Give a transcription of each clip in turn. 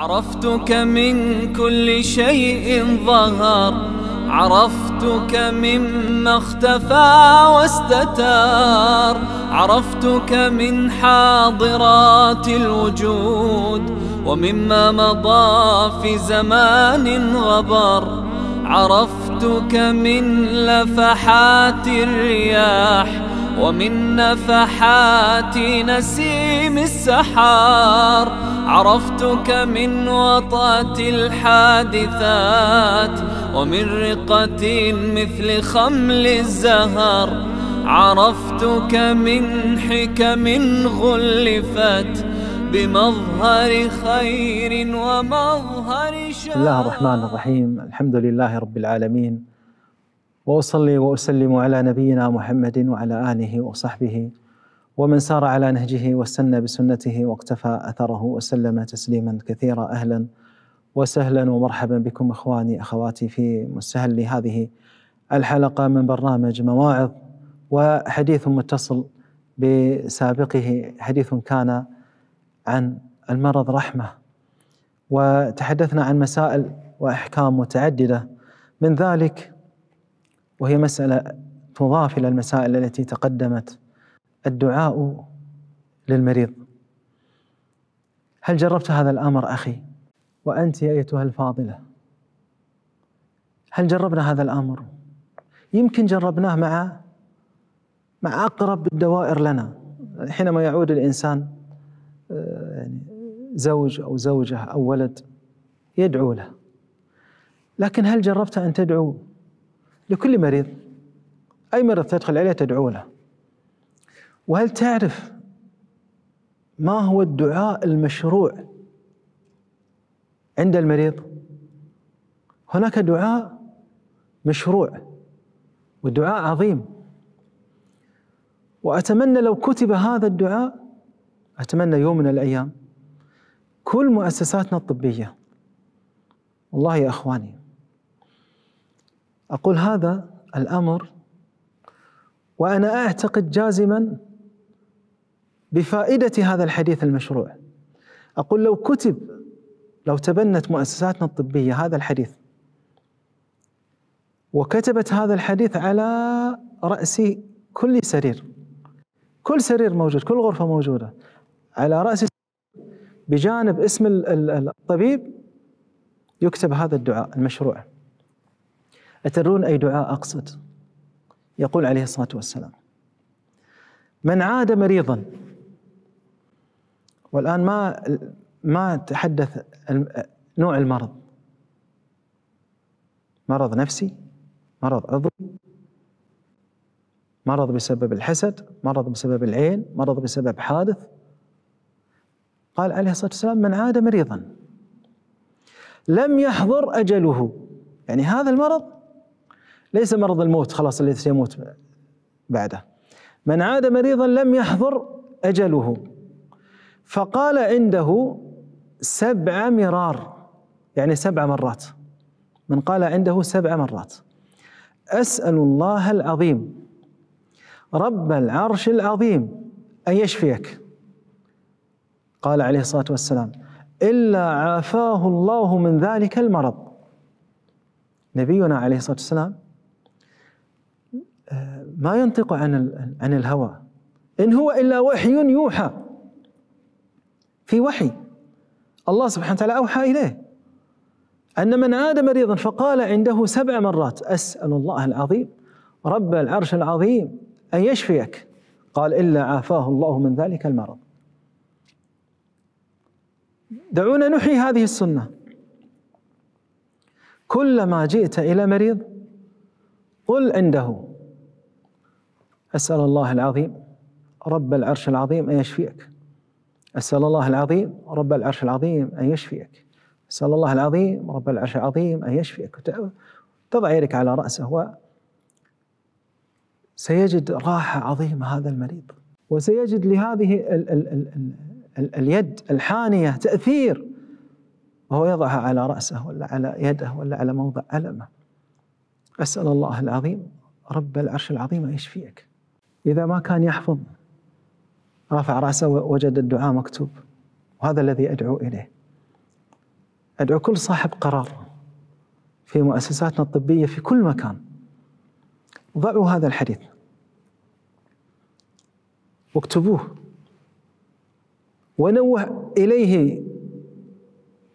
عرفتك من كل شيء ظهر عرفتك مما اختفى واستتار عرفتك من حاضرات الوجود ومما مضى في زمان غبر عرفتك من لفحات الرياح ومن نفحات نسيم السحار عرفتك من وطاة الحادثات ومن رقة مثل خمل الزهر عرفتك من حكم غلفت بمظهر خير ومظهر شر بسم الله الرحمن الرحيم الحمد لله رب العالمين واصلي واسلم على نبينا محمد وعلى اله وصحبه ومن سار على نهجه واستنى بسنته واقتفى اثره وسلم تسليما كثيرا اهلا وسهلا ومرحبا بكم اخواني اخواتي في مستهل هذه الحلقه من برنامج مواعظ وحديث متصل بسابقه حديث كان عن المرض رحمه وتحدثنا عن مسائل واحكام متعدده من ذلك وهي مسألة تضاف إلى المسائل التي تقدمت الدعاء للمريض هل جربت هذا الأمر أخي وأنت يا أيتها الفاضلة هل جربنا هذا الأمر يمكن جربناه مع مع أقرب الدوائر لنا حينما يعود الإنسان آه، يعني زوج أو زوجة أو ولد يدعو له لكن هل جربت أن تدعو لكل مريض أي مرض تدخل عليه تدعو له وهل تعرف ما هو الدعاء المشروع عند المريض هناك دعاء مشروع ودعاء عظيم وأتمنى لو كتب هذا الدعاء أتمنى يوم من الأيام كل مؤسساتنا الطبية والله يا أخواني أقول هذا الأمر وأنا أعتقد جازما بفائدة هذا الحديث المشروع أقول لو كتب لو تبنت مؤسساتنا الطبية هذا الحديث وكتبت هذا الحديث على رأس كل سرير كل سرير موجود كل غرفة موجودة على رأس بجانب اسم الطبيب يكتب هذا الدعاء المشروع أترون أي دعاء أقصد يقول عليه الصلاة والسلام من عاد مريضا والآن ما ما تحدث نوع المرض مرض نفسي مرض عضوي مرض بسبب الحسد مرض بسبب العين مرض بسبب حادث قال عليه الصلاة والسلام من عاد مريضا لم يحضر أجله يعني هذا المرض ليس مرض الموت خلاص الذي سيموت بعده من عاد مريضا لم يحضر أجله فقال عنده سبع مرار يعني سبع مرات من قال عنده سبع مرات أسأل الله العظيم رب العرش العظيم أن يشفيك قال عليه الصلاة والسلام إلا عافاه الله من ذلك المرض نبينا عليه الصلاة والسلام ما ينطق عن عن الهوى إن هو إلا وحي يوحى في وحي الله سبحانه وتعالى أوحى إليه أن من عاد مريضا فقال عنده سبع مرات أسأل الله العظيم رب العرش العظيم أن يشفيك قال إلا عافاه الله من ذلك المرض دعونا نحيي هذه السنة كلما جئت إلى مريض قل عنده أسأل الله العظيم رب العرش العظيم أن يشفيك أسأل الله العظيم رب العرش العظيم أن يشفيك أسأل الله العظيم رب العرش العظيم أن يشفيك تضع يدك على رأسه سيجد راحة عظيمة هذا المريض وسيجد لهذه ال ال ال ال ال اليد الحانية تأثير وهو يضعها على رأسه ولا على يده ولا على موضع ألمه أسأل الله العظيم رب العرش العظيم أن يشفيك إذا ما كان يحفظ رفع رأسه وجد الدعاء مكتوب وهذا الذي أدعو إليه أدعو كل صاحب قرار في مؤسساتنا الطبية في كل مكان ضعوا هذا الحديث واكتبوه ونوه إليه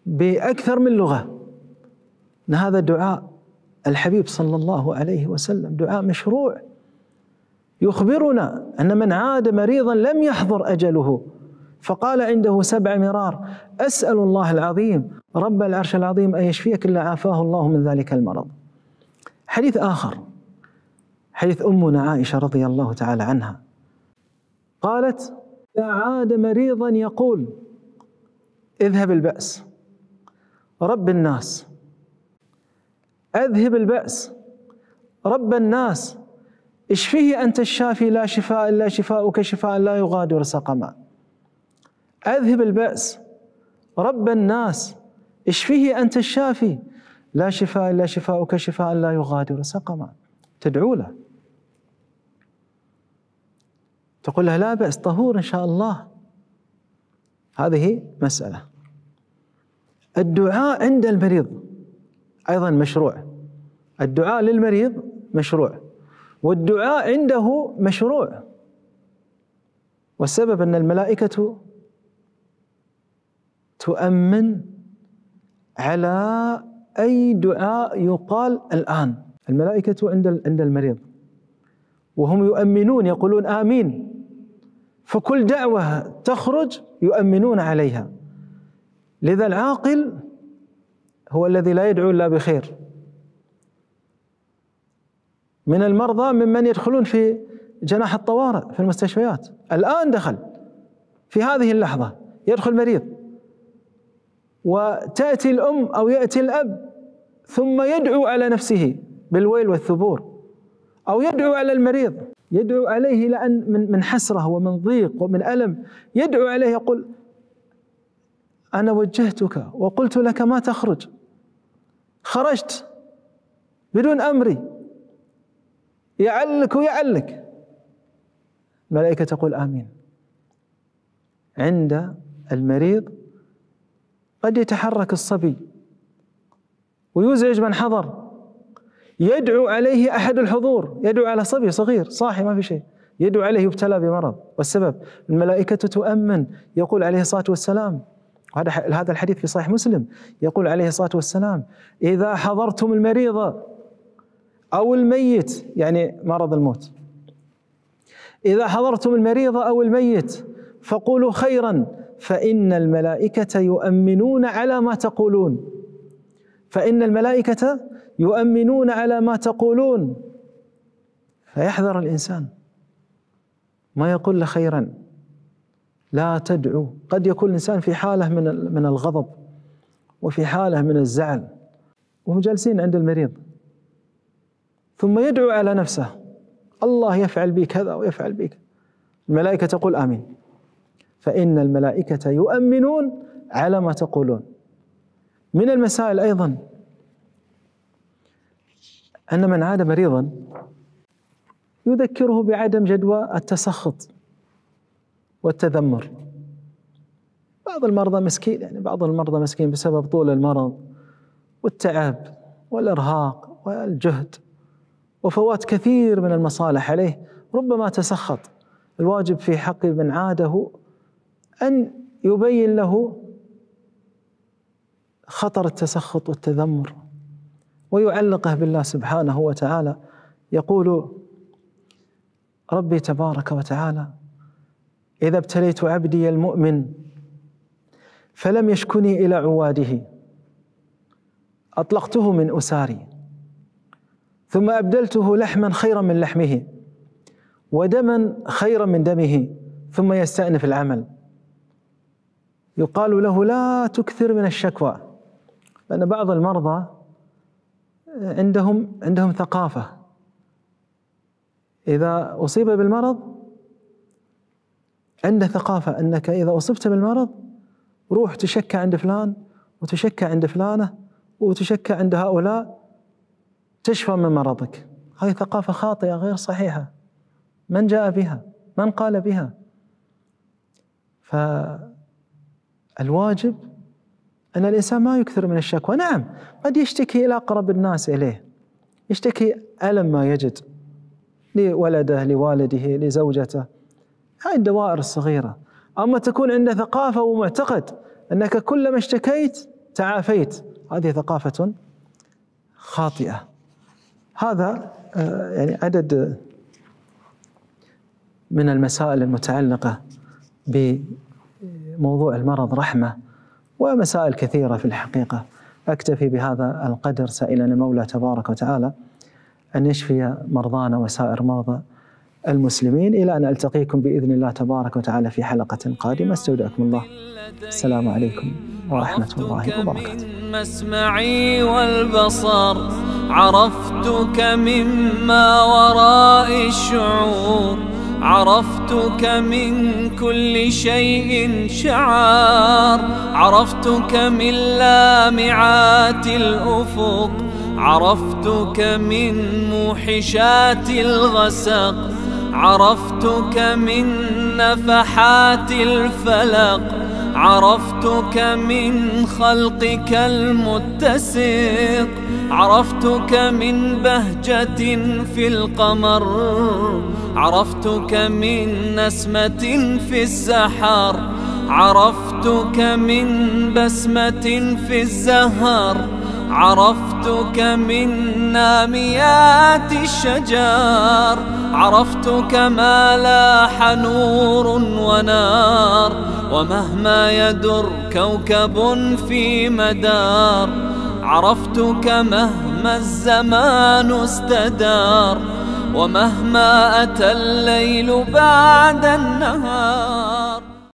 بأكثر من لغة أن هذا دعاء الحبيب صلى الله عليه وسلم دعاء مشروع يخبرنا أن من عاد مريضا لم يحضر أجله فقال عنده سبع مرار أسأل الله العظيم رب العرش العظيم أن يشفيك إلا عافاه الله من ذلك المرض حديث آخر حديث أمنا عائشة رضي الله تعالى عنها قالت عاد مريضا يقول اذهب البأس رب الناس اذهب البأس رب الناس اشفيه أنت الشافي لا شفاء إلا شفاؤك شفاء لا يغادر سقما أذهب البأس رب الناس اشفيه أنت الشافي لا شفاء إلا شفاؤك شفاء لا يغادر سقما تدعو له تقول له لا بأس طهور إن شاء الله هذه مسألة الدعاء عند المريض أيضا مشروع الدعاء للمريض مشروع والدعاء عنده مشروع والسبب أن الملائكة تؤمن على أي دعاء يقال الآن الملائكة عند عند المريض وهم يؤمنون يقولون آمين فكل دعوة تخرج يؤمنون عليها لذا العاقل هو الذي لا يدعو إلا بخير من المرضى ممن يدخلون في جناح الطوارئ في المستشفيات الآن دخل في هذه اللحظة يدخل مريض وتأتي الأم أو يأتي الأب ثم يدعو على نفسه بالويل والثبور أو يدعو على المريض يدعو عليه لأن من من حسرة ومن ضيق ومن ألم يدعو عليه يقول أنا وجهتك وقلت لك ما تخرج خرجت بدون أمري يعلك ويعلك الملائكة تقول آمين عند المريض قد يتحرك الصبي ويزعج من حضر يدعو عليه أحد الحضور يدعو على صبي صغير صاحي ما في شيء يدعو عليه يبتلى بمرض والسبب الملائكة تؤمن يقول عليه الصلاة والسلام هذا هذا الحديث في صحيح مسلم يقول عليه الصلاة والسلام إذا حضرتم المريض أو الميت يعني مرض الموت إذا حضرتم المريض أو الميت فقولوا خيرا فإن الملائكة يؤمنون على ما تقولون فإن الملائكة يؤمنون على ما تقولون فيحذر الإنسان ما يقول له خيرا لا تدعو قد يكون الإنسان في حالة من من الغضب وفي حالة من الزعل وهم جالسين عند المريض ثم يدعو على نفسه الله يفعل بي كذا ويفعل بي كذا الملائكة تقول آمين فإن الملائكة يؤمنون على ما تقولون من المسائل أيضا أن من عاد مريضا يذكره بعدم جدوى التسخط والتذمر بعض المرضى مسكين يعني بعض المرضى مسكين بسبب طول المرض والتعب والإرهاق والجهد وفوات كثير من المصالح عليه ربما تسخط الواجب في حق من عاده أن يبين له خطر التسخط والتذمر ويعلقه بالله سبحانه وتعالى يقول ربي تبارك وتعالى إذا ابتليت عبدي المؤمن فلم يشكني إلى عواده أطلقته من أساري ثم أبدلته لحما خيرا من لحمه ودما خيرا من دمه ثم يستأنف العمل يقال له لا تكثر من الشكوى لأن بعض المرضى آه، عندهم عندهم ثقافة إذا أصيب بالمرض عنده ثقافة أنك إذا أصبت بالمرض روح تشكى عند فلان وتشكى عند فلانة وتشكى عند هؤلاء تشفى من مرضك هذه ثقافة خاطئة غير صحيحة من جاء بها من قال بها فالواجب أن الإنسان ما يكثر من الشكوى نعم قد يشتكي إلى أقرب الناس إليه يشتكي ألم ما يجد لولده لوالده لزوجته هذه الدوائر الصغيرة أما تكون عنده ثقافة ومعتقد أنك كلما اشتكيت تعافيت هذه ثقافة خاطئة هذا آه، يعني عدد من المسائل المتعلقة بموضوع المرض رحمة ومسائل كثيرة في الحقيقة أكتفي بهذا القدر سائلا المولى تبارك وتعالى أن يشفي مرضانا وسائر مرضى المسلمين إلى أن ألتقيكم بإذن الله تبارك وتعالى في حلقة قادمة استودعكم الله السلام عليكم ورحمة الله وبركاته مسمعي والبصر عرفتك مما وراء الشعور عرفتك من كل شيء شعار عرفتك من لامعات الأفق عرفتك من موحشات الغسق عرفتك من نفحات الفلق عرفتك من خلقك المتسق عرفتك من بهجة في القمر عرفتك من نسمة في السحر عرفتك من بسمة في الزهر عرفتك من ناميات الشجار عرفتك ما لاح نور ونار ومهما يدر كوكب في مدار عرفتك مهما الزمان استدار ومهما أتى الليل بعد النهار